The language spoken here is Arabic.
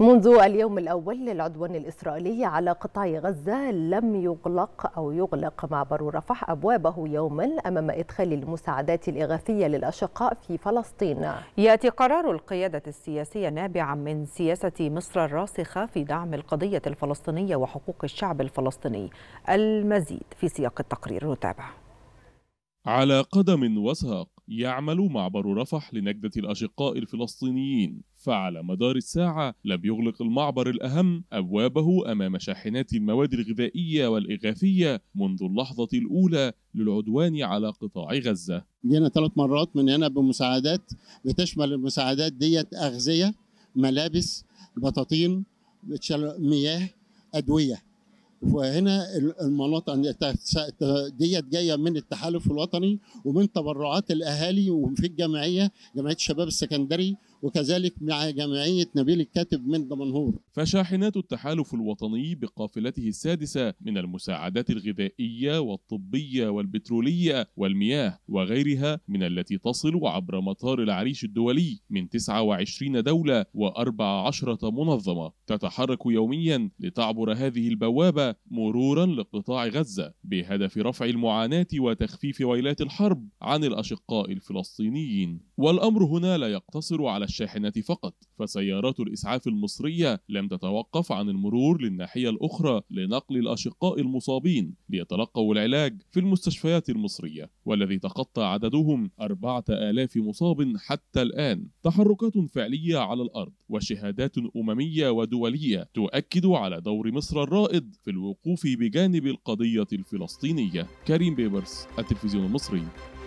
منذ اليوم الأول للعدوان الإسرائيلي على قطاع غزة لم يغلق أو يغلق معبر رفح أبوابه يوما أمام إدخال المساعدات الإغاثية للأشقاء في فلسطين يأتي قرار القيادة السياسية نابعا من سياسة مصر الراسخة في دعم القضية الفلسطينية وحقوق الشعب الفلسطيني المزيد في سياق التقرير نتابع على قدم وساق يعمل معبر رفح لنجدة الأشقاء الفلسطينيين فعلى مدار الساعة لم يغلق المعبر الأهم أبوابه أمام شاحنات المواد الغذائية والإغاثية منذ اللحظة الأولى للعدوان على قطاع غزة جينا ثلاث مرات من هنا بمساعدات بتشمل المساعدات ديت أغذية ملابس بطاطين مياه أدوية وهنا المناطق ديت جايه من التحالف الوطني ومن تبرعات الاهالي وفي الجمعيه جمعيه الشباب السكندري وكذلك مع جمعيه نبيل الكاتب من دمنهور. فشاحنات التحالف الوطني بقافلته السادسه من المساعدات الغذائيه والطبيه والبتروليه والمياه وغيرها من التي تصل عبر مطار العريش الدولي من 29 دوله و14 منظمه تتحرك يوميا لتعبر هذه البوابه مرورا لقطاع غزة بهدف رفع المعاناة وتخفيف ويلات الحرب عن الأشقاء الفلسطينيين والأمر هنا لا يقتصر على الشاحنات فقط فسيارات الإسعاف المصرية لم تتوقف عن المرور للناحية الأخرى لنقل الأشقاء المصابين ليتلقوا العلاج في المستشفيات المصرية والذي تخطى عددهم 4000 مصاب حتى الآن تحركات فعلية على الأرض وشهادات أممية ودولية تؤكد على دور مصر الرائد في الوقوف بجانب القضية الفلسطينية كريم بيبرس التلفزيون المصري